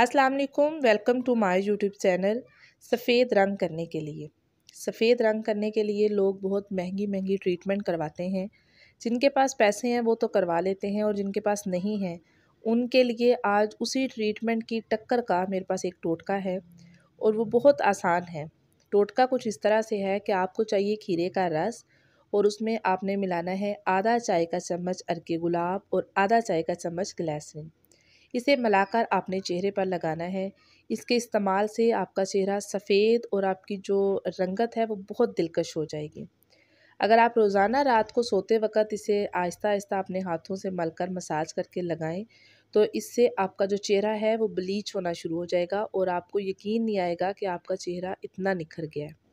अस्सलाम वालेकुम welcome to my YouTube channel सफ़ेद रंग करने के लिए सफ़ेद रंग करने के लिए लोग बहुत महंगी महंगी ट्रीटमेंट करवाते हैं जिनके पास पैसे हैं वो तो करवा लेते हैं और जिनके पास नहीं हैं उनके लिए आज उसी ट्रीटमेंट की टक्कर का मेरे पास एक टोटका है और वो बहुत आसान है टोटका कुछ इस तरह से है कि आपको चाहिए खीरे का रस और उसमें आपने मिलाना है आधा चाय का चम्मच अरके गुलाब और आधा चाय का चम्मच ग्लैसरीन इसे मिलाकर आपने चेहरे पर लगाना है इसके इस्तेमाल से आपका चेहरा सफ़ेद और आपकी जो रंगत है वो बहुत दिलकश हो जाएगी अगर आप रोज़ाना रात को सोते वक्त इसे आहिस्ता आहिस्ता अपने हाथों से मलकर मसाज करके लगाएं तो इससे आपका जो चेहरा है वो ब्लीच होना शुरू हो जाएगा और आपको यकीन नहीं आएगा कि आपका चेहरा इतना निखर गया है